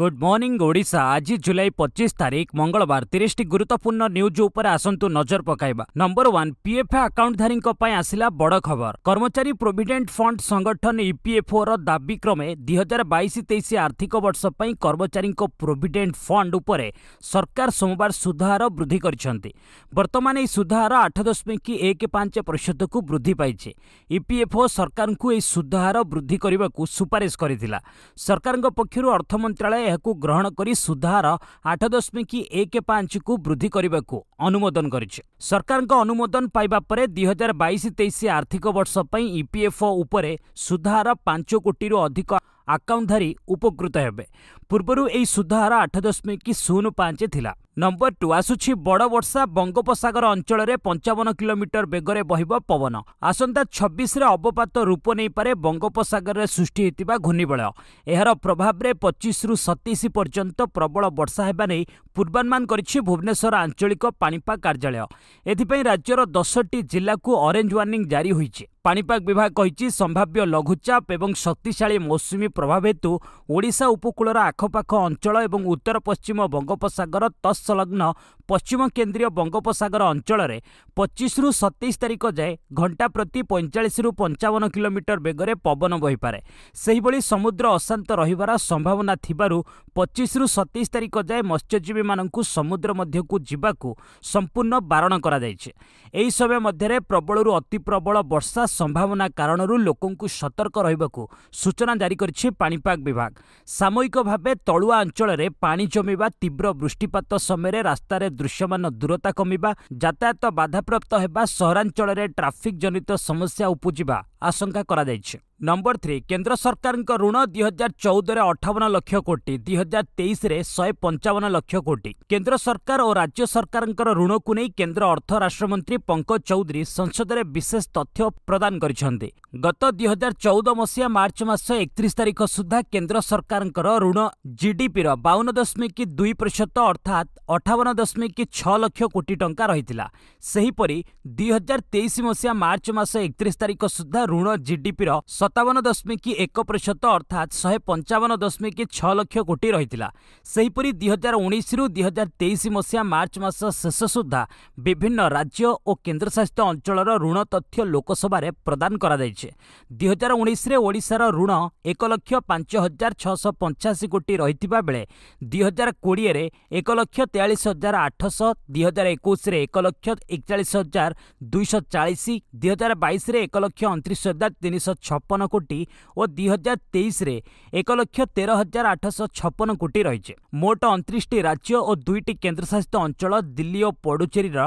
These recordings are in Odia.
ଗୁଡ୍ ମର୍ଣ୍ଣିଂ ଓଡ଼ିଶା ଆଜି ଜୁଲାଇ ପଚିଶ ତାରିଖ ମଙ୍ଗଳବାର ତିରିଶଟି ଗୁରୁତ୍ୱପୂର୍ଣ୍ଣ ନ୍ୟୁଜ୍ ଉପରେ ଆସନ୍ତୁ ନଜର ପକାଇବା ନମ୍ବର ୱାନ୍ ପିଏଫ୍ ଆକାଉଣ୍ଟଧାରୀଙ୍କ ପାଇଁ ଆସିଲା ବଡ଼ ଖବର କର୍ମଚାରୀ ପ୍ରୋଭିଡେଣ୍ଟ ଫଣ୍ଡ ସଂଗଠନ ଇପିଏଫ୍ଓର e ଦାବି କ୍ରମେ ଦୁଇହଜାର ବାଇଶ ତେଇଶ ଆର୍ଥିକ ବର୍ଷ ପାଇଁ କର୍ମଚାରୀଙ୍କ ପ୍ରୋଭିଡେଣ୍ଟ ଫଣ୍ଡ ଉପରେ ସରକାର ସୋମବାର ସୁଧହାର ବୃଦ୍ଧି କରିଛନ୍ତି ବର୍ତ୍ତମାନ ଏହି ସୁଧହାର ଆଠ ଦଶମିକ ଏକ ପାଞ୍ଚ ପ୍ରତିଶତକୁ ବୃଦ୍ଧି ପାଇଛି ଇପିଏଫ୍ଓ e ସରକାରଙ୍କୁ ଏହି ସୁଧହାର ବୃଦ୍ଧି କରିବାକୁ ସୁପାରିଶ କରିଥିଲା ସରକାରଙ୍କ ପକ୍ଷରୁ ଅର୍ଥମନ୍ତ୍ରଣାଳୟ ଏହାକୁ ଗ୍ରହଣ କରି ସୁଧାର ଆଠ ଦଶମିକ ଏକ ପାଞ୍ଚକୁ ବୃଦ୍ଧି କରିବାକୁ ଅନୁମୋଦନ କରିଛି ସରକାରଙ୍କ ଅନୁମୋଦନ ପାଇବା ପରେ ଦୁଇ ହଜାର ବାଇଶ ତେଇଶ ଆର୍ଥିକ ବର୍ଷ ପାଇଁ ଇପିଏଫ୍ଓ ଉପରେ ସୁଧାର ପାଞ୍ଚ କୋଟିରୁ ଅଧିକ ଆକାଉଣ୍ଟଧାରୀ ଉପକୃତ ହେବେ ପୂର୍ବରୁ ଏହି ସୁଧହାର ଆଠ ଦଶମିକ ଶୂନ ପାଞ୍ଚ ଥିଲା ନମ୍ବର ଟୁ ଆସୁଛି ବଡ଼ ବର୍ଷା ବଙ୍ଗୋପସାଗର ଅଞ୍ଚଳରେ ପଞ୍ଚାବନ କିଲୋମିଟର ବେଗରେ ବହିବ ପବନ ଆସନ୍ତା ଛବିଶରେ ଅବପାତ ରୂପ ନେଇପାରେ ବଙ୍ଗୋପସାଗରରେ ସୃଷ୍ଟି ହୋଇଥିବା ଘୂର୍ଣ୍ଣିବଳୟ ଏହାର ପ୍ରଭାବରେ ପଚିଶରୁ ସତେଇଶ ପର୍ଯ୍ୟନ୍ତ ପ୍ରବଳ ବର୍ଷା ହେବା ନେଇ ପୂର୍ବାନୁମାନ କରିଛି ଭୁବନେଶ୍ୱର ଆଞ୍ଚଳିକ ପାଣିପାଗ କାର୍ଯ୍ୟାଳୟ ଏଥିପାଇଁ ରାଜ୍ୟର ଦଶଟି ଜିଲ୍ଲାକୁ ଅରେଞ୍ଜ ୱାର୍ଣ୍ଣିଂ ଜାରି ହୋଇଛି ପାଣିପାଗ ବିଭାଗ କହିଛି ସମ୍ଭାବ୍ୟ ଲଘୁଚାପ ଏବଂ ଶକ୍ତିଶାଳୀ ମୌସୁମୀ ପ୍ରଭାବ ହେତୁ ଓଡ଼ିଶା ଉପକୂଳର ଆଖପାଖ ଅଞ୍ଚଳ ଏବଂ ଉତ୍ତର ପଶ୍ଚିମ ବଙ୍ଗୋପସାଗର ତତ୍ସଂଲଗ୍ନ ପଶ୍ଚିମ କେନ୍ଦ୍ରୀୟ ବଙ୍ଗୋପସାଗର ଅଞ୍ଚଳରେ ପଚିଶରୁ ସତେଇଶ ତାରିଖ ଯାଏ ଘଣ୍ଟା ପ୍ରତି ପଇଁଚାଳିଶରୁ ପଞ୍ଚାବନ କିଲୋମିଟର ବେଗରେ ପବନ ବହିପାରେ ସେହିଭଳି ସମୁଦ୍ର ଅଶାନ୍ତ ରହିବାର ସମ୍ଭାବନା ଥିବାରୁ ପଚିଶରୁ ସତେଇଶ ତାରିଖ ଯାଏ ମତ୍ସ୍ୟଜୀବୀମାନଙ୍କୁ ସମୁଦ୍ର ମଧ୍ୟକୁ ଯିବାକୁ ସମ୍ପୂର୍ଣ୍ଣ ବାରଣ କରାଯାଇଛି ଏହି ସମୟ ମଧ୍ୟରେ ପ୍ରବଳରୁ ଅତି ପ୍ରବଳ ବର୍ଷା ସମ୍ଭାବନା କାରଣରୁ ଲୋକଙ୍କୁ ସତର୍କ ରହିବାକୁ ସୂଚନା ଜାରି କରିଛି କରିଛି ପାଣିପାଗ ବିଭାଗ ସାମୟିକ ଭାବେ ତଳୁଆ ଅଞ୍ଚଳରେ ପାଣି ଜମିବା ତୀବ୍ର ବୃଷ୍ଟିପାତ ସମୟରେ ରାସ୍ତାରେ ଦୃଶ୍ୟମାନ ଦୂରତା କମିବା ଯାତାୟାତ ବାଧାପ୍ରାପ୍ତ ହେବା ସହରାଞ୍ଚଳରେ ଟ୍ରାଫିକ୍ ଜନିତ ସମସ୍ୟା ଉପୁଜିବା ଆଶଙ୍କା କରାଯାଇଛି ନମ୍ବର ଥ୍ରୀ କେନ୍ଦ୍ର ସରକାରଙ୍କ ଋଣ ଦୁଇ ହଜାର ଚଉଦରେ ଅଠାବନ ଲକ୍ଷ କୋଟି ଦୁଇ ହଜାର ତେଇଶରେ ଶହେ ପଞ୍ଚାବନ ଲକ୍ଷ କୋଟି କେନ୍ଦ୍ର ସରକାର ଓ ରାଜ୍ୟ ସରକାରଙ୍କର ଋଣକୁ ନେଇ କେନ୍ଦ୍ର ଅର୍ଥ ରାଷ୍ଟ୍ରମନ୍ତ୍ରୀ ପଙ୍କଜ ଚୌଧୁରୀ ସଂସଦରେ ବିଶେଷ ତଥ୍ୟ ପ୍ରଦାନ କରିଛନ୍ତି ଗତ ଦୁଇ ହଜାର ଚଉଦ ମସିହା ମାର୍ଚ୍ଚ ମାସ ଏକତିରିଶ ତାରିଖ ସୁଦ୍ଧା କେନ୍ଦ୍ର ସରକାରଙ୍କର ଋଣ ଜିଡିପିର ବାଉନ ଦଶମିକ ଦୁଇ ପ୍ରତିଶତ ଅର୍ଥାତ୍ ଅଠାବନ ଦଶମିକ ଛଅ ଲକ୍ଷ କୋଟି ଟଙ୍କା ରହିଥିଲା ସେହିପରି ଦୁଇ ହଜାର ତେଇଶ ମସିହା ମାର୍ଚ୍ଚ ମାସ ଏକତିରିଶ ତାରିଖ ସୁଦ୍ଧା ଋଣ ଜିଡିପିର ସତାବନ ଦଶମିକ ଏକ ପ୍ରତିଶତ ଅର୍ଥାତ୍ ଶହେ ପଞ୍ଚାବନ ଦଶମିକ ଛଅ ଲକ୍ଷ କୋଟି ରହିଥିଲା ସେହିପରି ଦୁଇହଜାର ଉଣେଇଶରୁ ଦୁଇହଜାର ତେଇଶ ମସିହା ମାର୍ଚ୍ଚ ମାସ ଶେଷ ସୁଦ୍ଧା ବିଭିନ୍ନ ରାଜ୍ୟ ଓ କେନ୍ଦ୍ରଶାସିତ ଅଞ୍ଚଳର ଋଣ ତଥ୍ୟ ଲୋକସଭାରେ ପ୍ରଦାନ କରାଯାଇଛି ଦୁଇହଜାର ଉଣେଇଶରେ ଓଡ଼ିଶାର ଋଣ ଏକ ଲକ୍ଷ ପାଞ୍ଚ ହଜାର ଛଅଶହ ପଞ୍ଚାଅଶୀ କୋଟି ରହିଥିବା ବେଳେ ଦୁଇହଜାର କୋଡ଼ିଏରେ ଏକ ଲକ୍ଷ ତେୟାଳିଶ ହଜାର ଆଠଶହ ଦୁଇହଜାର ଏକୋଇଶରେ ଏକ ଲକ୍ଷ ଏକଚାଳିଶ ହଜାର ଦୁଇଶହ ଚାଳିଶ ଦୁଇହଜାର ବାଇଶରେ ଏକ ଲକ୍ଷ ଅଣତିରିଶ ହଜାର ତିନିଶହ ଛପନ ଛପନ କୋଟି ଓ ଦୁଇ ହଜାର ତେଇଶରେ ଏକ ଲକ୍ଷ ତେର ହଜାର ଆଠଶହ ଛପନ କୋଟି ରହିଛି ମୋଟ ଅଣତିରିଶଟି ରାଜ୍ୟ ଓ ଦୁଇଟି କେନ୍ଦ୍ରଶାସିତ ଅଞ୍ଚଳ ଦିଲ୍ଲୀ ଓ ପଡୁଚେରୀର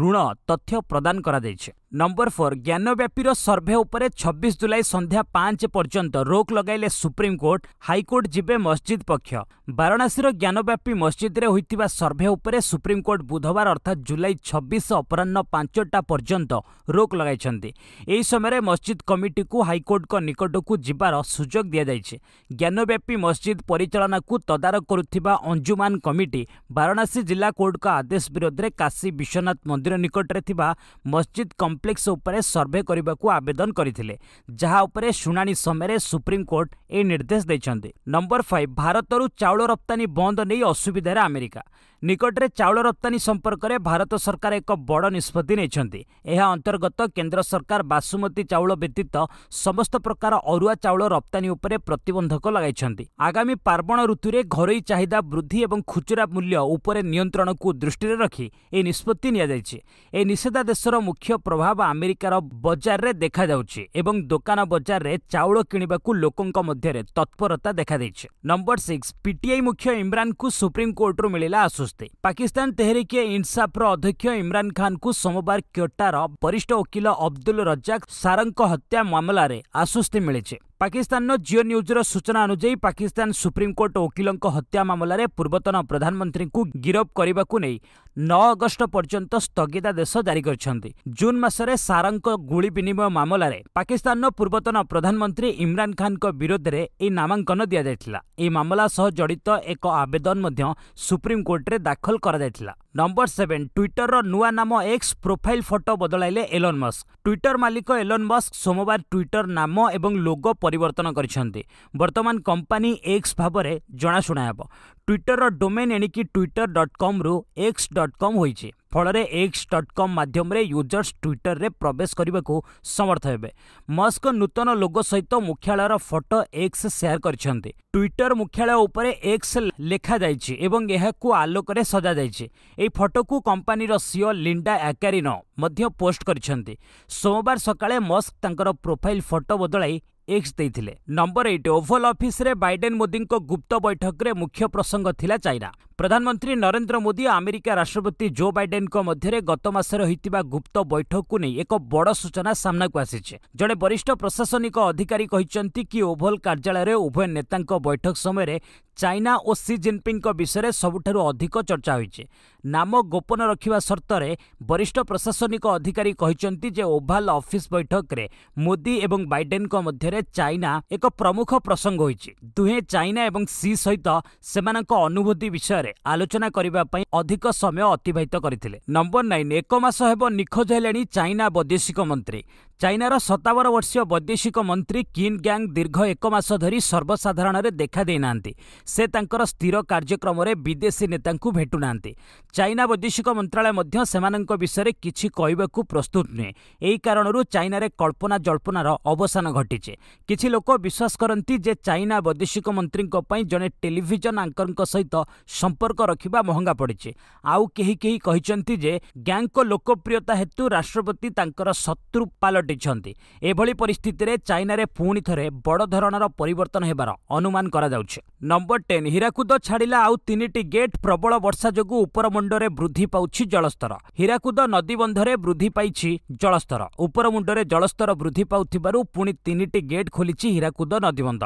ଋଣ ତଥ୍ୟ ପ୍ରଦାନ କରାଯାଇଛି ନମ୍ବର ଫୋର୍ ଜ୍ଞାନବ୍ୟାପୀର ସର୍ଭେ ଉପରେ ଛବିଶ ଜୁଲାଇ ସନ୍ଧ୍ୟା ପାଞ୍ଚ ପର୍ଯ୍ୟନ୍ତ ରୋକ୍ ଲଗାଇଲେ ସୁପ୍ରିମକୋର୍ଟ ହାଇକୋର୍ଟ ଯିବେ ମସଜିଦ୍ ପକ୍ଷ ବାରଣାସୀର ଜ୍ଞାନବ୍ୟାପୀ ମସଜିଦରେ ହୋଇଥିବା ସର୍ଭେ ଉପରେ ସୁପ୍ରିମକୋର୍ଟ ବୁଧବାର ଅର୍ଥାତ୍ ଜୁଲାଇ ଛବିଶ ଅପରାହ୍ନ ପାଞ୍ଚଟା ପର୍ଯ୍ୟନ୍ତ ରୋକ୍ ଲଗାଇଛନ୍ତି ଏହି ସମୟରେ ମସଜିଦ୍ କମିଟିକୁ ହାଇକୋର୍ଟ ମସଜିଦ୍ଙ୍କ ନିକଟକୁ ଯିବାର ସୁଯୋଗ ଦିଆଯାଇଛି ଜ୍ଞାନବ୍ୟାପୀ ମସ୍ଜିଦ୍ ପରିଚାଳନାକୁ ତଦାରଖ କରୁଥିବା ଅଞ୍ଜୁମାନ କମିଟି ବାରଣାସୀ ଜିଲ୍ଲା କୋର୍ଟଙ୍କ ଆଦେଶ ବିରୋଧରେ କାଶୀ ବିଶ୍ୱନାଥ ମନ୍ଦିର ନିକଟରେ ଥିବା ମସ୍ଜିଦ୍ କମ୍ପ୍ଲେକ୍ସ ଉପରେ ସର୍ଭେ କରିବାକୁ ଆବେଦନ କରିଥିଲେ ଯାହା ଉପରେ ଶୁଣାଣି ସମୟରେ ସୁପ୍ରିମକୋର୍ଟ ଏହି ନିର୍ଦ୍ଦେଶ ଦେଇଛନ୍ତି ନମ୍ବର ଫାଇଭ୍ ଭାରତରୁ ଚାଉଳ ରପ୍ତାନୀ ବନ୍ଦ ନେଇ ଅସୁବିଧାରେ ଆମେରିକା ନିକଟରେ ଚାଉଳ ରପ୍ତାନୀ ସମ୍ପର୍କରେ ଭାରତ ସରକାର ଏକ ବଡ଼ ନିଷ୍ପତ୍ତି ନେଇଛନ୍ତି ଏହା ଅନ୍ତର୍ଗତ କେନ୍ଦ୍ର ସରକାର ବାସୁମତୀ ଚାଉଳ ବ୍ୟତୀତ ସମସ୍ତ ପ୍ରକାର ଅରୁଆ ଚାଉଳ ରପ୍ତାନୀ ଉପରେ ପ୍ରତିବନ୍ଧକ ଲଗାଇଛନ୍ତି ଆଗାମୀ ପାର୍ବଣ ଋତୁରେ ଘରୋଇ ଚାହିଦା ବୃଦ୍ଧି ଏବଂ ଖୁଚୁରା ମୂଲ୍ୟ ଉପରେ ନିୟନ୍ତ୍ରଣକୁ ଦୃଷ୍ଟିରେ ରଖି ଏହି ନିଷ୍ପତ୍ତି ନିଆଯାଇଛି ଏହି ନିଷେଧାଦେଶର ମୁଖ୍ୟ ପ୍ରଭାବ ଆମେରିକାର ବଜାରରେ ଦେଖାଯାଉଛି ଏବଂ ଦୋକାନ ବଜାରରେ ଚାଉଳ କିଣିବାକୁ ଲୋକଙ୍କ ମଧ୍ୟରେ ତତ୍ପରତା ଦେଖାଦେଇଛି ନମ୍ବର ସିକ୍ସ ପିଟିଆଇ ମୁଖ୍ୟ ଇମ୍ରାନ୍ଙ୍କୁ ସୁପ୍ରିମକୋର୍ଟରୁ ମିଳିଲା ଆଶ୍ୱାସ ସମସ୍ତେ ପାକିସ୍ତାନ ତେହେରିକେ ଇନ୍ସାଫ୍ର ଅଧ୍ୟକ୍ଷ ଇମ୍ରାନ୍ ଖାନ୍ଙ୍କୁ ସୋମବାର କ୍ୟୋଟାର ବରିଷ୍ଠ ଓକିଲ ଅବଦୁଲ ରଜାକ୍ ସାରଙ୍କ ହତ୍ୟା ମାମଲାରେ ଆଶ୍ୱସ୍ତି ମିଳିଛି ପାକିସ୍ତାନର ଜିଓ ନ୍ୟୁଜ୍ର ସୂଚନା ଅନୁଯାୟୀ ପାକିସ୍ତାନ ସୁପ୍ରିମକୋର୍ଟ ଓକିଲଙ୍କ ହତ୍ୟା ମାମଲାରେ ପୂର୍ବତନ ପ୍ରଧାନମନ୍ତ୍ରୀଙ୍କୁ ଗିରଫ କରିବାକୁ ନେଇ ନଅ ଅଗଷ୍ଟ ପର୍ଯ୍ୟନ୍ତ ସ୍ଥଗିତାଦେଶ ଜାରି କରିଛନ୍ତି ଜୁନ୍ ମାସରେ ସାରଙ୍କ ଗୁଳି ବିନିମୟ ମାମଲାରେ ପାକିସ୍ତାନର ପୂର୍ବତନ ପ୍ରଧାନମନ୍ତ୍ରୀ ଇମ୍ରାନ୍ ଖାନ୍ଙ୍କ ବିରୋଧରେ ଏହି ନାମାଙ୍କନ ଦିଆଯାଇଥିଲା ଏହି ମାମଲା ସହ ଜଡ଼ିତ ଏକ ଆବେଦନ ମଧ୍ୟ ସୁପ୍ରିମକୋର୍ଟରେ ଦାଖଲ କରାଯାଇଥିଲା ନମ୍ବର ସେଭେନ୍ ଟ୍ୱିଟରର ନୂଆ ନାମ ଏକ୍ସ ପ୍ରୋଫାଇଲ୍ ଫଟୋ ବଦଳାଇଲେ ଏଲନ୍ ମସ୍କ ଟ୍ୱିଟର ମାଲିକ ଏଲନ୍ ମସ୍କ ସୋମବାର ଟ୍ୱିଟର ନାମ ଏବଂ ଲୋଗୋ ପରିବର୍ତ୍ତନ କରିଛନ୍ତି ବର୍ତ୍ତମାନ କମ୍ପାନୀ ଏକ୍ସ ଭାବରେ ଜଣାଶୁଣା ହେବ ટ્વિટરર ડોમેન એણિકી ટ્વિટર ડટ କମ୍ରୁ ଏକ୍ସ ଡଟ୍ କମ୍ ହୋଇଛି ଫଳରେ ଏକ୍ସ ଡଟ୍ କମ୍ ମାଧ୍ୟମରେ ୟୁଜର୍ସ ଟ୍ୱିଟରରେ ପ୍ରବେଶ କରିବାକୁ ସମର୍ଥ ହେବେ ମସ୍କ ନୂତନ ଲୋଗୋ ସହିତ ମୁଖ୍ୟାଳୟର ଫଟୋ ଏକ୍ସ ସେୟାର କରିଛନ୍ତି ଟ୍ୱିଟର ମୁଖ୍ୟାଳୟ ଉପରେ ଏକ୍ସ ଲେଖାଯାଇଛି ଏବଂ ଏହାକୁ ଆଲୋକରେ ସଜାଯାଇଛି ଏହି ଫଟୋକୁ କମ୍ପାନୀର ସିଓ ଲିଣ୍ଡା ଆକାରିନୋ ମଧ୍ୟ ପୋଷ୍ଟ କରିଛନ୍ତି ସୋମବାର ସକାଳେ ମସ୍କ ତାଙ୍କର ପ୍ରୋଫାଇଲ୍ ଫଟୋ ବଦଳାଇ ଏକ୍ସ ଦେଇଥିଲେ ନମ୍ବର ଏଇଟ୍ ଓଭଲ ଅଫିସରେ ବାଇଡେନ୍ ମୋଦିଙ୍କ ଗୁପ୍ତ ବୈଠକରେ ମୁଖ୍ୟ ପ୍ରସଙ୍ଗ ଥିଲା ଚାଇନା ପ୍ରଧାନମନ୍ତ୍ରୀ ନରେନ୍ଦ୍ର ମୋଦି ଆମେରିକା ରାଷ୍ଟ୍ରପତି ଜୋ ବାଇଡେନ୍ଙ୍କ ମଧ୍ୟରେ ଗତ ମାସରେ ହୋଇଥିବା ଗୁପ୍ତ ବୈଠକକୁ ନେଇ ଏକ ବଡ଼ ସୂଚନା ସାମ୍ନାକୁ ଆସିଛି ଜଣେ ବରିଷ୍ଠ ପ୍ରଶାସନିକ ଅଧିକାରୀ କହିଛନ୍ତି କି ଓଭଲ୍ କାର୍ଯ୍ୟାଳୟରେ ଉଭୟ ନେତାଙ୍କ ବୈଠକ ସମୟରେ ଚାଇନା ଓ ସି ଜିନ୍ପିଙ୍ଗଙ୍କ ବିଷୟରେ ସବୁଠାରୁ ଅଧିକ ଚର୍ଚ୍ଚା ହୋଇଛି ନାମ ଗୋପନ ରଖିବା ସର୍ତ୍ତରେ ବରିଷ୍ଠ ପ୍ରଶାସନିକ ଅଧିକାରୀ କହିଛନ୍ତି ଯେ ଓଭାଲ୍ ଅଫିସ୍ ବୈଠକରେ ମୋଦି ଏବଂ ବାଇଡେନ୍ଙ୍କ ମଧ୍ୟରେ ଚାଇନା ଏକ ପ୍ରମୁଖ ପ୍ରସଙ୍ଗ ହୋଇଛି ଦୁହେଁ ଚାଇନା ଏବଂ ସି ସହିତ ସେମାନଙ୍କ ଅନୁଭୂତି ବିଷୟରେ ଉପରେ ଆଲୋଚନା କରିବା ପାଇଁ ଅଧିକ ସମୟ ଅତିବାହିତ କରିଥିଲେ ନମ୍ବର ନାଇନ୍ ଏକ ମାସ ହେବ ନିଖୋଜ ହେଲେଣି ଚାଇନା ବୈଦେଶିକ ମନ୍ତ୍ରୀ ଚାଇନାର ସତାବନ ବର୍ଷୀୟ ବୈଦେଶିକ ମନ୍ତ୍ରୀ କିନ୍ ଗ୍ୟାଙ୍ଗ ଦୀର୍ଘ ଏକ ମାସ ଧରି ସର୍ବସାଧାରଣରେ ଦେଖା ଦେଇନାହାନ୍ତି ସେ ତାଙ୍କର ସ୍ଥିର କାର୍ଯ୍ୟକ୍ରମରେ ବିଦେଶୀ ନେତାଙ୍କୁ ଭେଟୁନାହାନ୍ତି ଚାଇନା ବୈଦେଶିକ ମନ୍ତ୍ରଣାଳୟ ମଧ୍ୟ ସେମାନଙ୍କ ବିଷୟରେ କିଛି କହିବାକୁ ପ୍ରସ୍ତୁତ ନୁହେଁ ଏହି କାରଣରୁ ଚାଇନାରେ କଳ୍ପନା ଜଳ୍ପନାର ଅବସାନ ଘଟିଛି କିଛି ଲୋକ ବିଶ୍ୱାସ କରନ୍ତି ଯେ ଚାଇନା ବୈଦେଶିକ ମନ୍ତ୍ରୀଙ୍କ ପାଇଁ ଜଣେ ଟେଲିଭିଜନ ଆଙ୍କରଙ୍କ ସହିତ ସମ୍ପର୍କ ରଖିବା ମହଙ୍ଗା ପଡ଼ିଛି ଆଉ କେହି କେହି କହିଛନ୍ତି ଯେ ଗ୍ୟାଙ୍ଗଙ୍କ ଲୋକପ୍ରିୟତା ହେତୁ ରାଷ୍ଟ୍ରପତି ତାଙ୍କର ଶତ୍ରୁ ପାଲଟ ঘটিଛନ୍ତି ଏଭଳି ପରିସ୍ଥିତିରେ ଚାଇନାରେ ପୁଣି ଥରେ ବଡ଼ ଧରଣର ପରିବର୍ତ୍ତନ ହେବାର ଅନୁମାନ କରାଯାଉଛି ନମ୍ବର ଟେନ୍ ହୀରାକୁଦ ଛାଡ଼ିଲା ଆଉ ତିନିଟି ଗେଟ୍ ପ୍ରବଳ ବର୍ଷା ଯୋଗୁଁ ଉପର ମୁଣ୍ଡରେ ବୃଦ୍ଧି ପାଉଛି ଜଳସ୍ତର ହୀରାକୁଦ ନଦୀବନ୍ଧରେ ବୃଦ୍ଧି ପାଇଛି ଜଳସ୍ତର ଉପର ମୁଣ୍ଡରେ ଜଳସ୍ତର ବୃଦ୍ଧି ପାଉଥିବାରୁ ପୁଣି ତିନିଟି ଗେଟ୍ ଖୋଲିଛି ହୀରାକୁଦ ନଦୀବନ୍ଧ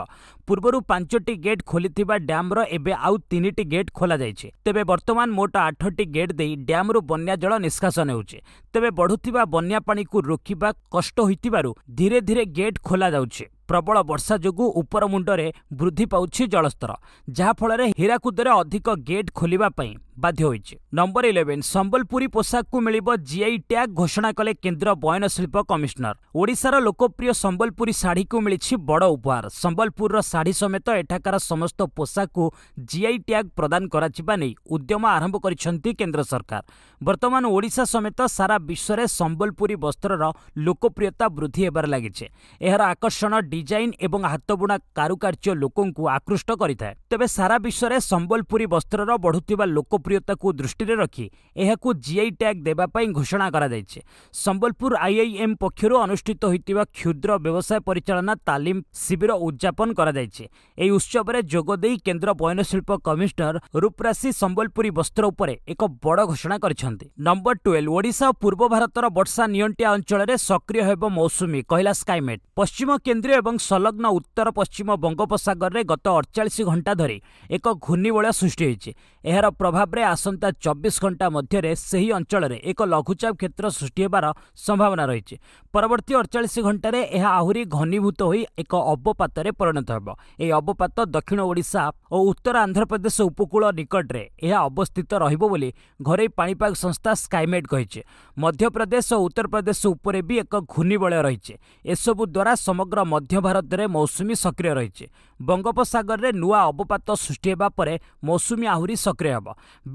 ପୂର୍ବରୁ ପାଞ୍ଚଟି ଗେଟ୍ ଖୋଲିଥିବା ଡ୍ୟାମ୍ର ଏବେ ଆଉ ତିନିଟି ଗେଟ୍ ଖୋଲାଯାଇଛି ତେବେ ବର୍ତ୍ତମାନ ମୋଟ ଆଠଟି ଗେଟ୍ ଦେଇ ଡ୍ୟାମ୍ରୁ ବନ୍ୟା ଜଳ ନିଷ୍କାସନ ହେଉଛି ତେବେ ବଢ଼ୁଥିବା ବନ୍ୟା ପାଣିକୁ ରୋକିବା କଷ୍ଟ ନଷ୍ଟ ହୋଇଥିବାରୁ ଧୀରେ ଧୀରେ ଗେଟ୍ ଖୋଲାଯାଉଛି ପ୍ରବଳ ବର୍ଷା ଯୋଗୁଁ ଉପର ମୁଣ୍ଡରେ ବୃଦ୍ଧି ପାଉଛି ଜଳସ୍ତର ଯାହାଫଳରେ ହୀରାକୁଦରେ ଅଧିକ ଗେଟ୍ ଖୋଲିବା ପାଇଁ ବାଧ୍ୟ ହୋଇଛି ନମ୍ବର ଇଲେଭେନ୍ ସମ୍ବଲପୁରୀ ପୋଷାକକୁ ମିଳିବ ଜିଆଇ ଟ୍ୟାଗ୍ ଘୋଷଣା କଲେ କେନ୍ଦ୍ର ବୟନଶିଳ୍ପ କମିଶନର ଓଡ଼ିଶାର ଲୋକପ୍ରିୟ ସମ୍ବଲପୁରୀ ଶାଢ଼ୀକୁ ମିଳିଛି ବଡ଼ ଉପହାର ସମ୍ବଲପୁରର ଶାଢ଼ୀ ସମେତ ଏଠାକାର ସମସ୍ତ ପୋଷାକକୁ ଜିଆଇ ଟ୍ୟାଗ୍ ପ୍ରଦାନ କରାଯିବା ନେଇ ଉଦ୍ୟମ ଆରମ୍ଭ କରିଛନ୍ତି କେନ୍ଦ୍ର ସରକାର ବର୍ତ୍ତମାନ ଓଡ଼ିଶା ସମେତ ସାରା ବିଶ୍ୱରେ ସମ୍ବଲପୁରୀ ବସ୍ତ୍ରର ଲୋକପ୍ରିୟତା ବୃଦ୍ଧି ହେବାରେ ଲାଗିଛି ଏହାର ଆକର୍ଷଣ ଡିଜାଇନ୍ ଏବଂ ହାତବୁଣା କାରୁକାର୍ଯ୍ୟ ଲୋକଙ୍କୁ ଆକୃଷ୍ଟ କରିଥାଏ ତେବେ ସାରା ବିଶ୍ୱରେ ସମ୍ବଲପୁରୀ ବସ୍ତ୍ରର ବଢ଼ୁଥିବା ଲୋକପ୍ରିୟତାକୁ ଦୃଷ୍ଟିରେ ରଖି ଏହାକୁ ଜିଆଇ ଟ୍ୟାଗ୍ ଦେବା ପାଇଁ ଘୋଷଣା କରାଯାଇଛି ସମ୍ବଲପୁର ଆଇଆଇଏମ୍ ପକ୍ଷରୁ ଅନୁଷ୍ଠିତ ହୋଇଥିବା କ୍ଷୁଦ୍ର ବ୍ୟବସାୟ ପରିଚାଳନା ତାଲିମ ଶିବିର ଉଦ୍ଯାପନ କରାଯାଇଛି ଏହି ଉତ୍ସବରେ ଯୋଗଦେଇ କେନ୍ଦ୍ର ବୟନଶିଳ୍ପ କମିଶନର ରୂପରାଶି ସମ୍ବଲପୁରୀ ବସ୍ତ୍ର ଉପରେ ଏକ ବଡ଼ ଘୋଷଣା କରିଛନ୍ତି ନମ୍ବର ଟୁଏଲ୍ଭ ଓଡ଼ିଶା ଓ ପୂର୍ବ ଭାରତର ବର୍ଷା ନିଅଣ୍ଟିଆ ଅଞ୍ଚଳରେ ସକ୍ରିୟ ହେବ ମୌସୁମୀ କହିଲା ସ୍କାଇମେଟ୍ ପଶ୍ଚିମ କେନ୍ଦ୍ରୀୟ ଏବଂ ସଂଲଗ୍ନ ଉତ୍ତର ପଶ୍ଚିମ ବଙ୍ଗୋପସାଗରରେ ଗତ ଅଡ଼ଚାଳିଶ ଘଣ୍ଟା ଧରି ଏକ ଘୂର୍ଣ୍ଣିବଳୟ ସୃଷ୍ଟି ହୋଇଛି ଏହାର ପ୍ରଭାବରେ ଆସନ୍ତା ଚବିଶ ଘଣ୍ଟା ମଧ୍ୟରେ ସେହି ଅଞ୍ଚଳରେ ଏକ ଲଘୁଚାପ କ୍ଷେତ୍ର ସୃଷ୍ଟି ହେବାର ସମ୍ଭାବନା ରହିଛି ପରବର୍ତ୍ତୀ ଅଡ଼ଚାଳିଶ ଘଣ୍ଟାରେ ଏହା ଆହୁରି ଘନୀଭୂତ ହୋଇ ଏକ ଅବପାତରେ ପରିଣତ ହେବ ଏହି ଅବପାତ ଦକ୍ଷିଣ ଓଡ଼ିଶା ଓ ଉତ୍ତର ଆନ୍ଧ୍ରପ୍ରଦେଶ ଉପକୂଳ ନିକଟରେ ଏହା ଅବସ୍ଥିତ ରହିବ ବୋଲି ଘରୋଇ ପାଣିପାଗ ସଂସ୍ଥା ସ୍କାଇମେଟ୍ କହିଛି ମଧ୍ୟପ୍ରଦେଶ ଓ ଉତ୍ତରପ୍ରଦେଶ ଉପରେ ବି ଏକ ଘୂର୍ଣ୍ଣିବଳୟ ରହିଛି ଏସବୁ ଦ୍ୱାରା ସମଗ୍ର ମଧ୍ୟ ମଧ୍ୟ ଭାରତରେ ମୌସୁମୀ ସକ୍ରିୟ ରହିଛି ବଙ୍ଗୋପସାଗରରେ ନୂଆ ଅବପାତ ସୃଷ୍ଟି ହେବା ପରେ ମୌସୁମୀ ଆହୁରି ସକ୍ରିୟ ହେବ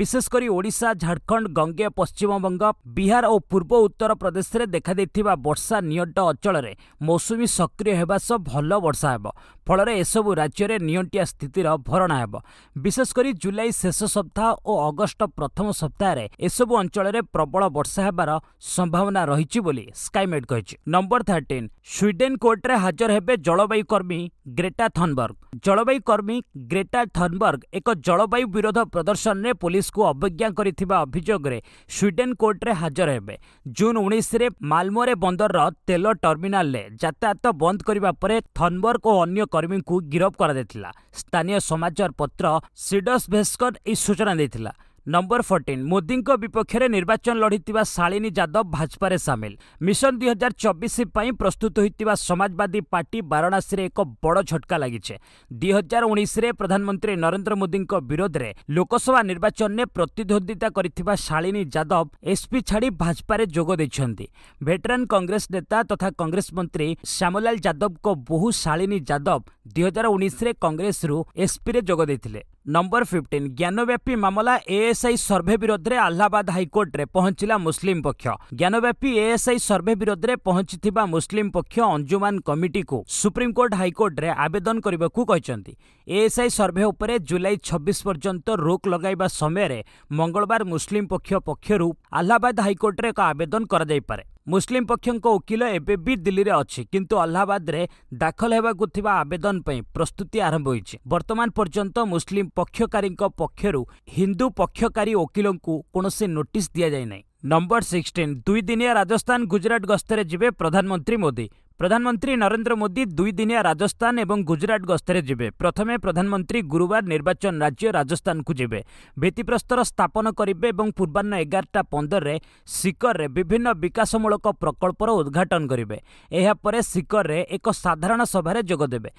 ବିଶେଷ କରି ଓଡ଼ିଶା ଝାଡ଼ଖଣ୍ଡ ଗଙ୍ଗେୟ ପଶ୍ଚିମବଙ୍ଗ ବିହାର ଓ ପୂର୍ବ ଉତ୍ତର ପ୍ରଦେଶରେ ଦେଖାଦେଇଥିବା ବର୍ଷା ନିଅଣ୍ଟ ଅଞ୍ଚଳରେ ମୌସୁମୀ ସକ୍ରିୟ ହେବା ସହ ଭଲ ବର୍ଷା ହେବ ଫଳରେ ଏସବୁ ରାଜ୍ୟରେ ନିଅଣ୍ଟିଆ ସ୍ଥିତିର ଭରଣା ହେବ ବିଶେଷକରି ଜୁଲାଇ ଶେଷ ସପ୍ତାହ ଓ ଅଗଷ୍ଟ ପ୍ରଥମ ସପ୍ତାହରେ ଏସବୁ ଅଞ୍ଚଳରେ ପ୍ରବଳ ବର୍ଷା ହେବାର ସମ୍ଭାବନା ରହିଛି ବୋଲି ସ୍କାଇମେଟ୍ କହିଛି ନମ୍ବର ଥାର୍ଟିନ୍ ସ୍ୱିଡେନ୍ କୋର୍ଟରେ ହାଜର ହେବେ ଜଳବାୟୁ କର୍ମୀ ଗ୍ରେଟା ଥନବର୍ଗ ଜଳବାୟୁ କର୍ମୀ ଗ୍ରେଟା ଥନବର୍ଗ ଏକ ଜଳବାୟୁ ବିରୋଧ ପ୍ରଦର୍ଶନରେ ପୋଲିସକୁ ଅବଜ୍ଞା କରିଥିବା ଅଭିଯୋଗରେ ସ୍ୱିଡେନ୍ କୋର୍ଟରେ ହାଜର ହେବେ ଜୁନ୍ ଉଣେଇଶରେ ମାଲମୋରେ ବନ୍ଦରର ତେଲ ଟର୍ମିନାଲରେ ଯାତାୟାତ ବନ୍ଦ କରିବା ପରେ ଥନବର୍ଗ ଓ ଅନ୍ୟ কর্মী গিরফ করা স্থানীয় সমাচার পত্র সিডস ভেস্কর এই সূচনা দিয়েছিল ନମ୍ବର ଫର୍ଟିନ୍ ମୋଦିଙ୍କ ବିପକ୍ଷରେ ନିର୍ବାଚନ ଲଢ଼ିଥିବା ଶାଳିନୀ ଯାଦବ ଭାଜପାରେ ସାମିଲ ମିଶନ ଦୁଇହଜାର ଚବିଶ ପାଇଁ ପ୍ରସ୍ତୁତ ହୋଇଥିବା ସମାଜବାଦୀ ପାର୍ଟି ବାରାଣାସୀରେ ଏକ ବଡ଼ ଝଟକା ଲାଗିଛି ଦୁଇହଜାର ଉଣେଇଶରେ ପ୍ରଧାନମନ୍ତ୍ରୀ ନରେନ୍ଦ୍ର ମୋଦିଙ୍କ ବିରୋଧରେ ଲୋକସଭା ନିର୍ବାଚନରେ ପ୍ରତିଦ୍ୱନ୍ଦ୍ୱିତା କରିଥିବା ଶାଳିନୀ ଯାଦବ ଏସ୍ପି ଛାଡ଼ି ଭାଜପାରେ ଯୋଗ ଦେଇଛନ୍ତି ଭେଟେରାନ୍ କଂଗ୍ରେସ ନେତା ତଥା କଂଗ୍ରେସ ମନ୍ତ୍ରୀ ଶ୍ୟାମଲାଲ ଯାଦବଙ୍କ ବୋହୂ ଶାଳିନୀ ଯାଦବ ଦୁଇହଜାର ଉଣେଇଶରେ କଂଗ୍ରେସରୁ ଏସ୍ପିରେ ଯୋଗ ଦେଇଥିଲେ ନମ୍ବର ଫିଫ୍ଟିନ୍ ଜ୍ଞାନବ୍ୟାପୀ ମାମଲା ଏଏସ୍ଆଇ ସର୍ଭେ ବିରୋଧରେ ଆହ୍ଲାବାଦ ହାଇକୋର୍ଟରେ ପହଞ୍ଚିଲା ମୁସଲିମ୍ ପକ୍ଷ ଜ୍ଞାନବ୍ୟାପୀ ଏଏସ୍ଆଇ ସର୍ଭେ ବିରୋଧରେ ପହଞ୍ଚିଥିବା ମୁସଲିମ୍ ପକ୍ଷ ଅଞ୍ଜୁମାନ କମିଟିକୁ ସୁପ୍ରିମକୋର୍ଟ ହାଇକୋର୍ଟରେ ଆବେଦନ କରିବାକୁ କହିଛନ୍ତି ଏଏସ୍ଆଇ ସର୍ଭେ ଉପରେ ଜୁଲାଇ ଛବିଶ ପର୍ଯ୍ୟନ୍ତ ରୋକ୍ ଲଗାଇବା ସମୟରେ ମଙ୍ଗଳବାର ମୁସଲିମ୍ ପକ୍ଷ ପକ୍ଷରୁ ଆହ୍ଲାବାଦ ହାଇକୋର୍ଟରେ ଏକ ଆବେଦନ କରାଯାଇପାରେ ମୁସଲିମ୍ ପକ୍ଷଙ୍କ ଓକିଲ ଏବେ ବି ଦିଲ୍ଲୀରେ ଅଛି କିନ୍ତୁ ଆହ୍ଲାବାଦରେ ଦାଖଲ ହେବାକୁ ଥିବା ଆବେଦନ ପାଇଁ ପ୍ରସ୍ତୁତି ଆରମ୍ଭ ହୋଇଛି ବର୍ତ୍ତମାନ ପର୍ଯ୍ୟନ୍ତ ମୁସଲିମ୍ ପକ୍ଷକାରୀଙ୍କ ପକ୍ଷରୁ ହିନ୍ଦୁ ପକ୍ଷକାରୀ ଓକିଲଙ୍କୁ କୌଣସି ନୋଟିସ୍ ଦିଆଯାଇ ନାହିଁ ନମ୍ବର ସିକ୍ସଟିନ୍ ଦୁଇଦିନିଆ ରାଜସ୍ଥାନ ଗୁଜରାଟ ଗସ୍ତରେ ଯିବେ ପ୍ରଧାନମନ୍ତ୍ରୀ ମୋଦି প্রধানমন্ত্রী নরেন্দ্র মোদী দুই দিনিয়া রাজস্থান এবং গুজরাট গস্তরে যাবে প্রথমে প্রধানমন্ত্রী গুরুবার নির্বাচন রাজ্য রাজস্থানকু যাবে ভিত্তিপ্রস্তর স্থাপন করবে এবং পূর্বাহ্ন এগারটা পনেরে শিকরে বিভিন্ন বিকাশমূলক প্রকল্পর উদ্ঘাটন করবে এরপরে শিকরে এক সাধারণ সভায় যোগদেবে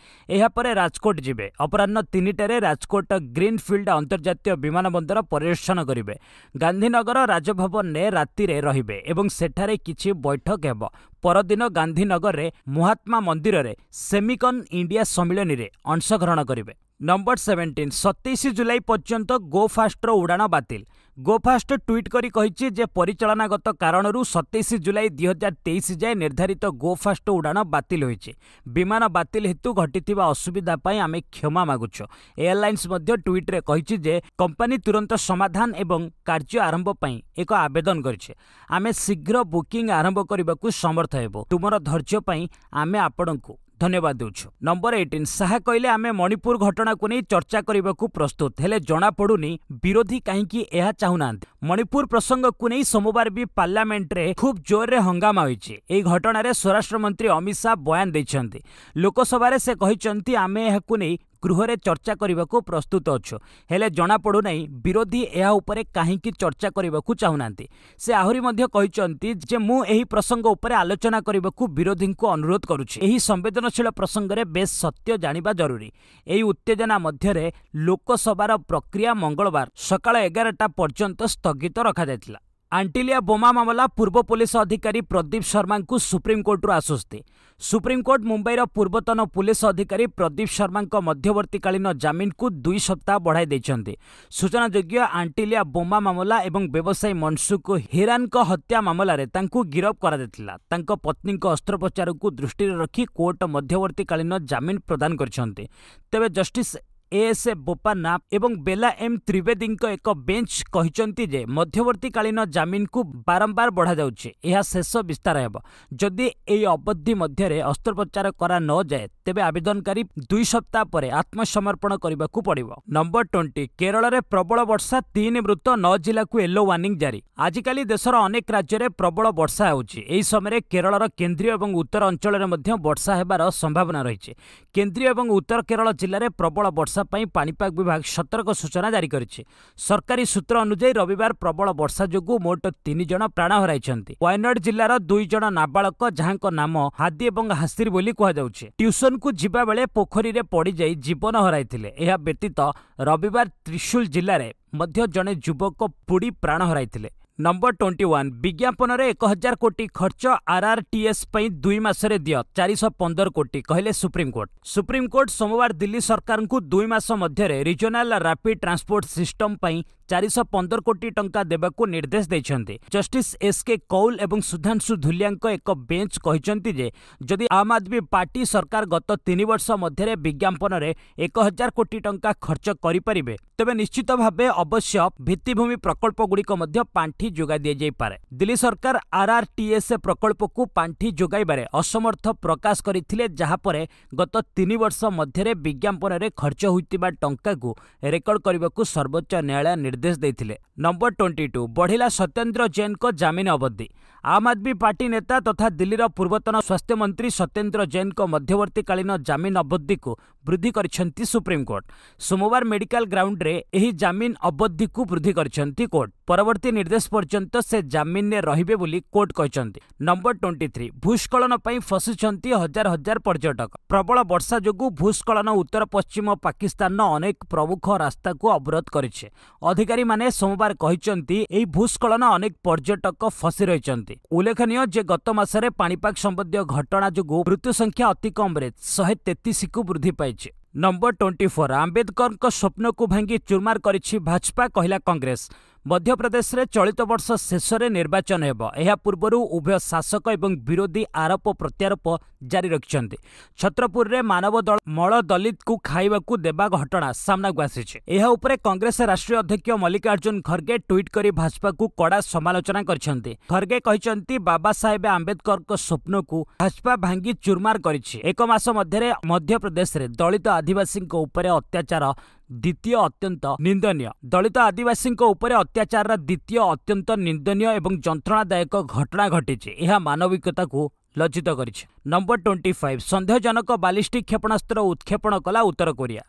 এরপরে রাজকোট যাবে অপরাহ্ন তিনটার রাজকোট গ্রিনফিল্ড আন্তর্জাতীয় বিমানবন্দর পরিদর্শন করবে গান্ধীনগর রাজভবনে রাতে রহবে এবং সেঠারে কিছু বৈঠক হব ପରଦିନ ଗାନ୍ଧୀନଗରରେ ମହାତ୍ମା ମନ୍ଦିରରେ ସେମିକନ୍ ଇଣ୍ଡିଆ ସମ୍ମିଳନୀରେ ଅଂଶଗ୍ରହଣ କରିବେ নম্বর সেভেন্টিন সতেইশ জুলাই পর্যন্ত গো ফাষ্টর উড়াণ বাতিল গো ফাষ্ট ট্যুইট করে কহিছি যে পরিচালনাগত কারণ সতেইশ জুলাই দুই হাজার তেইশ যায় নির্ধারিত গো ফাষ্ট উড়াণ বাতিল হয়েছে বিমান বাতিল হেতু ঘটি অসুবিধা পাই আমি ক্ষমা মাগুছ এয়ারলাইন্স মধ্য ট্যুইট্রে কহিছি যে কোম্পানি তুরন্ত সমাধান এবং কার্য আরম্ভ পাই এক আবেদন করেছে আমি শীঘ্র বুকিং আরম্ভ করা সমর্থ হব তোমার ধৈর্য পাই আমি আপনার ଧନ୍ୟବାଦ ଦେଉଛୁ ନମ୍ବର ଏଇଟିନ୍ ଶାହା କହିଲେ ଆମେ ମଣିପୁର ଘଟଣାକୁ ନେଇ ଚର୍ଚ୍ଚା କରିବାକୁ ପ୍ରସ୍ତୁତ ହେଲେ ଜଣାପଡ଼ୁନି ବିରୋଧୀ କାହିଁକି ଏହା ଚାହୁଁନାହାନ୍ତି ମଣିପୁର ପ୍ରସଙ୍ଗକୁ ନେଇ ସୋମବାର ବି ପାର୍ଲାମେଣ୍ଟରେ ଖୁବ୍ ଜୋରରେ ହଙ୍ଗାମା ହୋଇଛି ଏହି ଘଟଣାରେ ସ୍ୱରାଷ୍ଟ୍ର ମନ୍ତ୍ରୀ ଅମିତ ଶାହା ବୟାନ ଦେଇଛନ୍ତି ଲୋକସଭାରେ ସେ କହିଛନ୍ତି ଆମେ ଏହାକୁ ନେଇ ଗୃହରେ ଚର୍ଚ୍ଚା କରିବାକୁ ପ୍ରସ୍ତୁତ ଅଛୁ ହେଲେ ଜଣାପଡ଼ୁନାହିଁ ବିରୋଧୀ ଏହା ଉପରେ କାହିଁକି ଚର୍ଚ୍ଚା କରିବାକୁ ଚାହୁଁନାହାନ୍ତି ସେ ଆହୁରି ମଧ୍ୟ କହିଛନ୍ତି ଯେ ମୁଁ ଏହି ପ୍ରସଙ୍ଗ ଉପରେ ଆଲୋଚନା କରିବାକୁ ବିରୋଧୀଙ୍କୁ ଅନୁରୋଧ କରୁଛି ଏହି ସମ୍ବେଦନଶୀଳ ପ୍ରସଙ୍ଗରେ ବେଶ୍ ସତ୍ୟ ଜାଣିବା ଜରୁରୀ ଏହି ଉତ୍ତେଜନା ମଧ୍ୟରେ ଲୋକସଭାର ପ୍ରକ୍ରିୟା ମଙ୍ଗଳବାର ସକାଳ ଏଗାରଟା ପର୍ଯ୍ୟନ୍ତ ସ୍ଥଗିତ ରଖାଯାଇଥିଲା आंटिलिया बोमा मामला पूर्व पुलिस अधिकारी प्रदीप शर्मा को सुप्रीमकोर्टर आश्वस्ति सुप्रीमकोर्ट मुंबईर पूर्वतन पुलिस अधिकारी प्रदीप शर्मा मध्यवर्तीकालीन जामिन को दुई सप्ताह बढ़ाई सूचनाजोग्य आंटिलिया बोमा मामला और व्यवसायी मनसुख हिरान हत्या मामलें गिरफ कर पत्नी अस्त्रोपचार को दृष्टि रखी कोर्ट मध्यवर्तीकालीन जमिन प्रदान करते जस्टिस এএসএ ବୋପାନ୍ନା ଏବଂ ବେଲା ଏମ୍ ତ୍ରିବେଦୀଙ୍କ ଏକ ବେଞ୍ଚ କହିଛନ୍ତି ଯେ ମଧ୍ୟବର୍ତ୍ତୀକାଳୀନ ଜାମିନକୁ ବାରମ୍ବାର ବଢ଼ାଯାଉଛି ଏହା ଶେଷ ବିସ୍ତାର ହେବ ଯଦି ଏହି ଅବଧି ମଧ୍ୟରେ ଅସ୍ତ୍ରୋପଚାର କରା ନଯାଏ ତେବେ ଆବେଦନକାରୀ ଦୁଇ ସପ୍ତାହ ପରେ ଆତ୍ମସମର୍ପଣ କରିବାକୁ ପଡ଼ିବ ନମ୍ବର ଟ୍ୱେଣ୍ଟି କେରଳରେ ପ୍ରବଳ ବର୍ଷା ତିନି ମୃତ ନଅ ଜିଲ୍ଲାକୁ ୟେଲୋ ୱାର୍ଣ୍ଣିଂ ଜାରି ଆଜିକାଲି ଦେଶର ଅନେକ ରାଜ୍ୟରେ ପ୍ରବଳ ବର୍ଷା ହେଉଛି ଏହି ସମୟରେ କେରଳର କେନ୍ଦ୍ରୀୟ ଏବଂ ଉତ୍ତର ଅଞ୍ଚଳରେ ମଧ୍ୟ ବର୍ଷା ହେବାର ସମ୍ଭାବନା ରହିଛି କେନ୍ଦ୍ରୀୟ ଏବଂ ଉତ୍ତର କେରଳ ଜିଲ୍ଲାରେ ପ୍ରବଳ ବର୍ଷା ବର୍ଷା ପାଇଁ ପାଣିପାଗ ବିଭାଗ ସତର୍କ ସୂଚନା ଜାରି କରିଛି ସରକାରୀ ସୂତ୍ର ଅନୁଯାୟୀ ରବିବାର ପ୍ରବଳ ବର୍ଷା ଯୋଗୁଁ ମୋଟ ତିନି ଜଣ ପ୍ରାଣ ହରାଇଛନ୍ତି ୱାୟନାଡ଼ ଜିଲ୍ଲାର ଦୁଇ ଜଣ ନାବାଳକ ଯାହାଙ୍କ ନାମ ହାଦି ଏବଂ ହାସିର ବୋଲି କୁହାଯାଉଛି ଟ୍ୟୁସନକୁ ଯିବାବେଳେ ପୋଖରୀରେ ପଡ଼ିଯାଇ ଜୀବନ ହରାଇଥିଲେ ଏହା ବ୍ୟତୀତ ରବିବାର ତ୍ରିଶୁଲ ଜିଲ୍ଲାରେ ମଧ୍ୟ ଜଣେ ଯୁବକ ପୁଡ଼ି ପ୍ରାଣ ହରାଇଥିଲେ ନମ୍ବର ଟ୍ୱେଣ୍ଟି ୱାନ୍ ବିଜ୍ଞାପନରେ ଏକ ହଜାର କୋଟି ଖର୍ଚ୍ଚ ଆର୍ଆର୍ଟିଏସ୍ ପାଇଁ ଦୁଇ ମାସରେ ଦିଅ ଚାରିଶହ ପନ୍ଦର କୋଟି କହିଲେ ସୁପ୍ରିମକୋର୍ଟ ସୁପ୍ରିମକୋର୍ଟ ସୋମବାର ଦିଲ୍ଲୀ ସରକାରଙ୍କୁ ଦୁଇ ମାସ ମଧ୍ୟରେ ରିଜନାଲ୍ ରାପିଡ୍ ଟ୍ରାନ୍ସପୋର୍ଟ ସିଷ୍ଟମ୍ ପାଇଁ ଚାରିଶହ ପନ୍ଦର କୋଟି ଟଙ୍କା ଦେବାକୁ ନିର୍ଦ୍ଦେଶ ଦେଇଛନ୍ତି ଜଷ୍ଟିସ୍ ଏସ୍କେ କୌଲ ଏବଂ ସୁଧାଂଶୁ ଧୁଲିଆଙ୍କ ଏକ ବେଞ୍ଚ କହିଛନ୍ତି ଯେ ଯଦି ଆମ୍ ଆଦମୀ ପାର୍ଟି ସରକାର ଗତ ତିନି ବର୍ଷ ମଧ୍ୟରେ ବିଜ୍ଞାପନରେ ଏକ ହଜାର କୋଟି ଟଙ୍କା ଖର୍ଚ୍ଚ କରିପାରିବେ ତେବେ ନିଶ୍ଚିତ ଭାବେ ଅବଶ୍ୟ ଭିତ୍ତିଭୂମି ପ୍ରକଳ୍ପଗୁଡ଼ିକ ମଧ୍ୟ ପାଣ୍ଠି ଯୋଗାଇ ଦିଆଯାଇପାରେ ଦିଲ୍ଲୀ ସରକାର ଆର୍ଆର୍ଟିଏସ୍ ପ୍ରକଳ୍ପକୁ ପାଣ୍ଠି ଯୋଗାଇବାରେ ଅସମର୍ଥ ପ୍ରକାଶ କରିଥିଲେ ଯାହାପରେ ଗତ ତିନି ବର୍ଷ ମଧ୍ୟରେ ବିଜ୍ଞାପନରେ ଖର୍ଚ୍ଚ ହୋଇଥିବା ଟଙ୍କାକୁ ରେକର୍ଡ କରିବାକୁ ସର୍ବୋଚ୍ଚ ନ୍ୟାୟାଳୟ ନିର୍ଦ୍ଦେଶ ଦେଇଥିଲେ ନମ୍ବର ଟ୍ୱେଣ୍ଟି ଟୁ ବଢ଼ିଲା ସତ୍ୟେନ୍ଦ୍ର ଜୈନଙ୍କ ଜାମିନ ଅବଧି आम आदमी पार्टी नेता तथा दिल्लीर पूर्वतन स्वास्थ्य मंत्री सत्येन्द्र जैन मध्यवर्तीकालीन जामिन अवधि को वृद्धि कर सुप्रीमकोर्ट सोमवार मेडिकल ग्राउंड रे एही जामिन अवधि को वृद्धि कर कोर्ट परवर्ती निर्देश पर्यंत से जामिन ने रहिबे बोली कोर्ट କହିଛନ୍ତି ନମ୍ବର ଟ୍ୱେଣ୍ଟି ଥ୍ରୀ ଭୂସ୍କଳନ ପାଇଁ ଫସୁଛନ୍ତି ହଜାର ହଜାର ପର୍ଯ୍ୟଟକ ପ୍ରବଳ ବର୍ଷା ଯୋଗୁଁ ଭୂସ୍କଳନ ଉତ୍ତର ପଶ୍ଚିମ ପାକିସ୍ତାନର ଅନେକ ପ୍ରମୁଖ ରାସ୍ତାକୁ ଅବରୋଧ କରିଛି ଅଧିକାରୀମାନେ ସୋମବାର କହିଛନ୍ତି ଏହି ଭୂସ୍କଳନ ଅନେକ ପର୍ଯ୍ୟଟକ ଫସି ରହିଛନ୍ତି କରିଛନ୍ତି ଉଲ୍ଲେଖନୀୟ ଯେ ଗତ ମାସରେ ପାଣିପାଗ ସମ୍ବନ୍ଧୀୟ ଘଟଣା ଯୋଗୁଁ ମୃତ୍ୟୁ ସଂଖ୍ୟା ଅତି କମ୍ରେ ଶହେ ତେତିଶକୁ ବୃଦ୍ଧି ପାଇଛି ନମ୍ବର ଟ୍ୱେଣ୍ଟି ଫୋର୍ ଆମ୍ବେଦକରଙ୍କ ସ୍ୱପ୍ନକୁ ଭାଙ୍ଗି ଚୁର୍ମାର କରିଛି ଭାଜପା କହିଲା କଂଗ୍ରେସ ମଧ୍ୟପ୍ରଦେଶରେ ଚଳିତ ବର୍ଷ ଶେଷରେ ନିର୍ବାଚନ ହେବ ଏହା ପୂର୍ବରୁ ଉଭୟ ଶାସକ ଏବଂ ବିରୋଧୀ ଆରୋପ ପ୍ରତ୍ୟାରୋପ ଜାରି ରଖିଛନ୍ତି ଛତ୍ରପୁରରେ ମାନବ ଦଳ ମଳ ଦଲିତକୁ ଖାଇବାକୁ ଦେବା ଘଟଣା ସାମ୍ନାକୁ ଆସିଛି ଏହା ଉପରେ କଂଗ୍ରେସ ରାଷ୍ଟ୍ରୀୟ ଅଧ୍ୟକ୍ଷ ମଲ୍ଲିକାର୍ଜୁନ ଖର୍ଗେ ଟ୍ୱିଟ୍ କରି ଭାଜପାକୁ କଡ଼ା ସମାଲୋଚନା କରିଛନ୍ତି ଖର୍ଗେ କହିଛନ୍ତି ବାବା ସାହେବ ଆମ୍ବେଦକରଙ୍କ ସ୍ୱପ୍ନକୁ ଭାଜପା ଭାଙ୍ଗି ଚୁର୍ମାର କରିଛି ଏକ ମାସ ମଧ୍ୟରେ ମଧ୍ୟପ୍ରଦେଶରେ ଦଳିତ ଆଦିବାସୀଙ୍କ ଉପରେ ଅତ୍ୟାଚାର ଦ୍ୱିତୀୟ ଅତ୍ୟନ୍ତ ନିନ୍ଦନୀୟ ଦଳିତ ଆଦିବାସୀଙ୍କ ଉପରେ ଅତ୍ୟାଚାରର ଦ୍ୱିତୀୟ ଅତ୍ୟନ୍ତ ନିନ୍ଦନୀୟ ଏବଂ ଯନ୍ତ୍ରଣାଦାୟକ ଘଟଣା ଘଟିଛି ଏହା ମାନବିକତାକୁ ଲଜ୍ଜିତ କରିଛି ନମ୍ବର ଟ୍ୱେଣ୍ଟି ଫାଇଭ୍ ସନ୍ଦେହଜନକ ବାଲିଷ୍ଟିକ୍ କ୍ଷେପଣାସ୍ତ୍ର ଉତ୍କ୍ଷେପଣ କଲା ଉତ୍ତର କୋରିଆ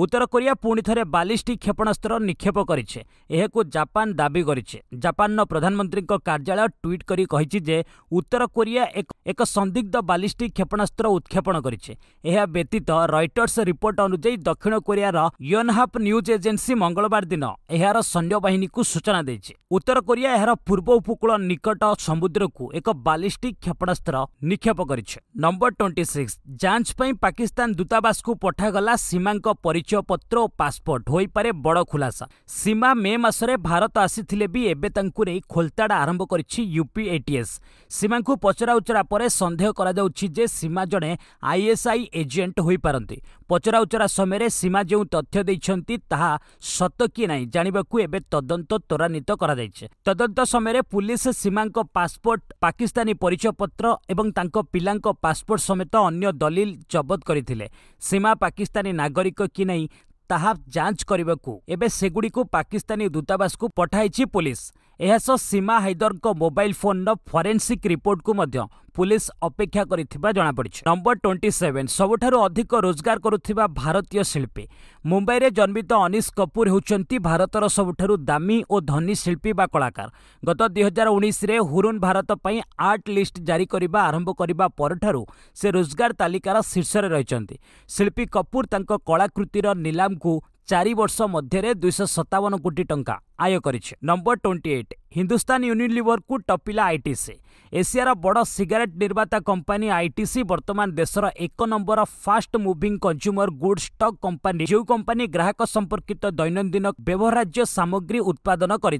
ଉତ୍ତର କୋରିଆ ପୁଣି ଥରେ ବାଲିଷ୍ଟିକ୍ କ୍ଷେପଣାସ୍ତ୍ର ନିକ୍ଷେପ କରିଛି ଏହାକୁ ଜାପାନ ଦାବି କରିଛି ଜାପାନର ପ୍ରଧାନମନ୍ତ୍ରୀଙ୍କ କାର୍ଯ୍ୟାଳୟ ଟ୍ୱିଟ୍ କରି କହିଛି ଯେ ଉତ୍ତର କୋରିଆ ଏକ ସନ୍ଦିଗ୍ଧ ବାଲିଷ୍ଟିକ୍ କ୍ଷେପଣାସ୍ତ୍ର ଉତ୍କ୍ଷେପଣ କରିଛି ଏହା ବ୍ୟତୀତ ରଇଟର୍ସ ରିପୋର୍ଟ ଅନୁଯାୟୀ ଦକ୍ଷିଣ କୋରିଆର ୟୋନହାପ୍ ନ୍ୟୁଜ୍ ଏଜେନ୍ସି ମଙ୍ଗଳବାର ଦିନ ଏହାର ସୈନ୍ୟବାହିନୀକୁ ସୂଚନା ଦେଇଛି ଉତ୍ତର କୋରିଆ ଏହାର ପୂର୍ବ ଉପକୂଳ ନିକଟ ସମୁଦ୍ରକୁ ଏକ ବାଲିଷ୍ଟିକ୍ କ୍ଷେପଣାସ୍ତ୍ର ନିକ୍ଷେପ କରିଛି ନମ୍ବର ଟ୍ୱେଣ୍ଟି ସିକ୍ସ ଯାଞ୍ଚ ପାଇଁ ପାକିସ୍ତାନ ଦୂତାବାସକୁ ପଠାଗଲା ସୀମାଙ୍କ ପରି ପରିଚୟପତ୍ର ଓ ପାସପୋର୍ଟ ହୋଇପାରେ ବଡ଼ ଖୁଲାସା ସୀମା ମେ ମାସରେ ଭାରତ ଆସିଥିଲେ ବି ଏବେ ତାଙ୍କୁ ନେଇ ଖୋଲତାଡ଼ ଆରମ୍ଭ କରିଛି ୟୁପିଏଟିଏସ୍ ସୀମାଙ୍କୁ ପଚରାଉଚରା ପରେ ସନ୍ଦେହ କରାଯାଉଛି ଯେ ସୀମା ଜଣେ ଆଇଏସ୍ଆଇ ଏଜେଣ୍ଟ ହୋଇପାରନ୍ତି ପଚରାଉଚରା ସମୟରେ ସୀମା ଯେଉଁ ତଥ୍ୟ ଦେଇଛନ୍ତି ତାହା ସତ କି ନାହିଁ ଜାଣିବାକୁ ଏବେ ତଦନ୍ତ ତ୍ୱରାନ୍ୱିତ କରାଯାଇଛି ତଦନ୍ତ ସମୟରେ ପୁଲିସ ସୀମାଙ୍କ ପାସପୋର୍ଟ ପାକିସ୍ତାନୀ ପରିଚୟପତ୍ର ଏବଂ ତାଙ୍କ ପିଲାଙ୍କ ପାସପୋର୍ଟ ସମେତ ଅନ୍ୟ ଦଲିଲ ଜବତ କରିଥିଲେ ସୀମା ପାକିସ୍ତାନୀ ନାଗରିକ କି ନେଇ ତାହା ଯାଞ୍ଚ କରିବାକୁ ଏବେ ସେଗୁଡ଼ିକୁ ପାକିସ୍ତାନୀ ଦୂତାବାସକୁ ପଠାଇଛି ପୋଲିସ ଏହାସହ ସୀମା ହାଇଦରଙ୍କ ମୋବାଇଲ ଫୋନର ଫରେନ୍ସିକ୍ ରିପୋର୍ଟକୁ ମଧ୍ୟ ପୁଲିସ ଅପେକ୍ଷା କରିଥିବା ଜଣାପଡ଼ିଛି ନମ୍ବର ଟ୍ୱେଣ୍ଟି ସେଭେନ୍ ସବୁଠାରୁ ଅଧିକ ରୋଜଗାର କରୁଥିବା ଭାରତୀୟ ଶିଳ୍ପୀ ମୁମ୍ବାଇରେ ଜନ୍ମିତ ଅନିଶ କପୁର ହେଉଛନ୍ତି ଭାରତର ସବୁଠାରୁ ଦାମୀ ଓ ଧନୀ ଶିଳ୍ପୀ ବା କଳାକାର ଗତ ଦୁଇହଜାର ଉଣେଇଶରେ ହୁରୁନ୍ ଭାରତ ପାଇଁ ଆର୍ଟ ଲିଷ୍ଟ ଜାରି କରିବା ଆରମ୍ଭ କରିବା ପରଠାରୁ ସେ ରୋଜଗାର ତାଲିକାର ଶୀର୍ଷରେ ରହିଛନ୍ତି ଶିଳ୍ପୀ କପୁର ତାଙ୍କ କଳାକୃତିର ନିଲାମକୁ ଚାରି ବର୍ଷ ମଧ୍ୟରେ ଦୁଇଶହ ସତାବନ କୋଟି ଟଙ୍କା ଆୟ କରିଛି number twenty eight Hindustan Unilever को टपिला आईटीसी एशियार बड़ सिगारेट निर्माता कंपानी आईटीसी बर्तमान देशर एक number fast moving consumer good स्टक् कंपानी जो कंपानी ग्राहक संपर्कित दैनंदिन व्यवहार्य सामग्री उत्पादन करें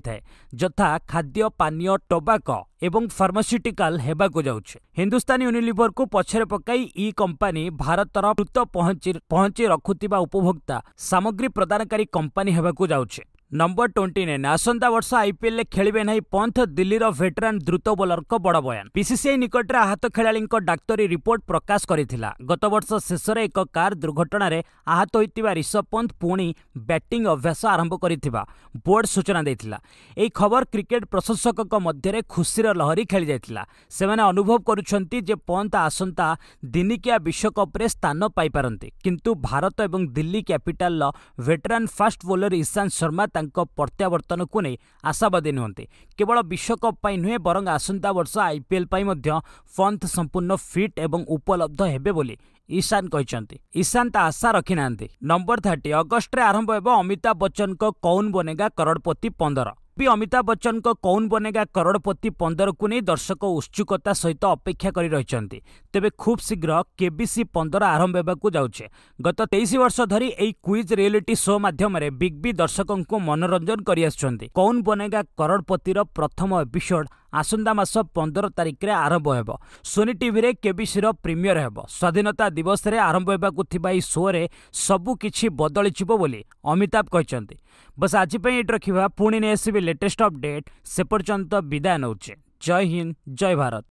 यथा खाद्य पानी टोबाको ଏବଂ ଫାର୍ମାସ୍ୟୁଟିକାଲ ହେବାକୁ ଯାଉଛି ହିନ୍ଦୁସ୍ତାନ ୟୁନିଲିଭରକୁ ପଛରେ ପକାଇ ଇ କମ୍ପାନୀ ଭାରତର ଦ୍ରୁତ ପହଞ୍ଚି ପହଞ୍ଚି ରଖୁଥିବା ଉପଭୋକ୍ତା ସାମଗ୍ରୀ ପ୍ରଦାନକାରୀ ନମ୍ବର ଟ୍ୱେଣ୍ଟି ନାଇନ୍ ଆସନ୍ତା ବର୍ଷ ଆଇପିଏଲ୍ରେ ଖେଳିବେ ନାହିଁ ପନ୍ଥ ଦିଲ୍ଲୀର ଭେଟେରାନ୍ ଦ୍ରୁତ ବୋଲରଙ୍କ ବଡ଼ ବୟାନ ପିସିସିଆଇ ନିକଟରେ ଆହତ ଖେଳାଳିଙ୍କ ଡାକ୍ତରୀ ରିପୋର୍ଟ ପ୍ରକାଶ କରିଥିଲା ଗତବର୍ଷ ଶେଷରେ ଏକ କାର୍ ଦୁର୍ଘଟଣାରେ ଆହତ ହୋଇଥିବା ରିଷଭ ପନ୍ତ ପୁଣି ବ୍ୟାଟିଂ ଅଭ୍ୟାସ ଆରମ୍ଭ କରିଥିବା ବୋର୍ଡ ସୂଚନା ଦେଇଥିଲା ଏହି ଖବର କ୍ରିକେଟ୍ ପ୍ରଶଂସକଙ୍କ ମଧ୍ୟରେ ଖୁସିର ଲହରୀ ଖେଳିଯାଇଥିଲା ସେମାନେ ଅନୁଭବ କରୁଛନ୍ତି ଯେ ପନ୍ତ ଆସନ୍ତା ଦିନିକିଆ ବିଶ୍ୱକପ୍ରେ ସ୍ଥାନ ପାଇପାରନ୍ତି କିନ୍ତୁ ଭାରତ ଏବଂ ଦିଲ୍ଲୀ କ୍ୟାପିଟାଲର veteran fast bowler Ishant Sharma ତାଙ୍କ ପ୍ରତ୍ୟାବର୍ତ୍ତନକୁ ନେଇ ଆଶାବାଦୀ ନୁହନ୍ତି କେବଳ ବିଶ୍ୱକପ୍ ପାଇଁ ନୁହେଁ ବରଂ ଆସନ୍ତା ବର୍ଷ ଆଇପିଏଲ୍ ପାଇଁ ମଧ୍ୟ ପନ୍ଥ ସମ୍ପୂର୍ଣ୍ଣ ଫିଟ୍ ईशान कहते ईशान आशा रखी ना नंबर थर्टी अगस्टे आरंभ हो अमिताभ बच्चन कौन बनेगा करोड़पति पंदर भी अमिताभ बच्चन कौन बनेगा करोड़पति पंदर को नहीं दर्शक उत्सुकता सहित अपेक्षा कर रही ତେବେ ଖୁବ୍ ଶୀଘ୍ର କେବିସି ପନ୍ଦର ଆରମ୍ଭ ହେବାକୁ ଯାଉଛି ଗତ ତେଇଶ ବର୍ଷ ଧରି ଏହି କୁଇଜ୍ ରିଏଲିଟି ଶୋ ମାଧ୍ୟମରେ ବିଗ୍ ବି ଦର୍ଶକଙ୍କୁ ମନୋରଞ୍ଜନ କରିଆସୁଛନ୍ତି କୌନ୍ ବନେଗା କରୋଡ଼ପତିର ପ୍ରଥମ ଏପିସୋଡ୍ ଆସନ୍ତା ମାସ ପନ୍ଦର ତାରିଖରେ ଆରମ୍ଭ ହେବ ସୋନି ଟିଭିରେ କେବିସିର ପ୍ରିମିୟର ହେବ ସ୍ୱାଧୀନତା ଦିବସରେ ଆରମ୍ଭ ହେବାକୁ ଥିବା ଏହି ଶୋରେ ସବୁ କିଛି ବଦଳିଯିବ ବୋଲି ଅମିତାଭ କହିଛନ୍ତି ବସ୍ ଆଜି ପାଇଁ ଏଇଠି ରଖିବା ପୁଣି ନେଇ ଆସିବି ଲେଟେଷ୍ଟ ଅପଡେଟ୍ ସେ ପର୍ଯ୍ୟନ୍ତ ବିଦାୟ ନେଉଛି ଜୟ ହିନ୍ଦ ଜୟ ଭାରତ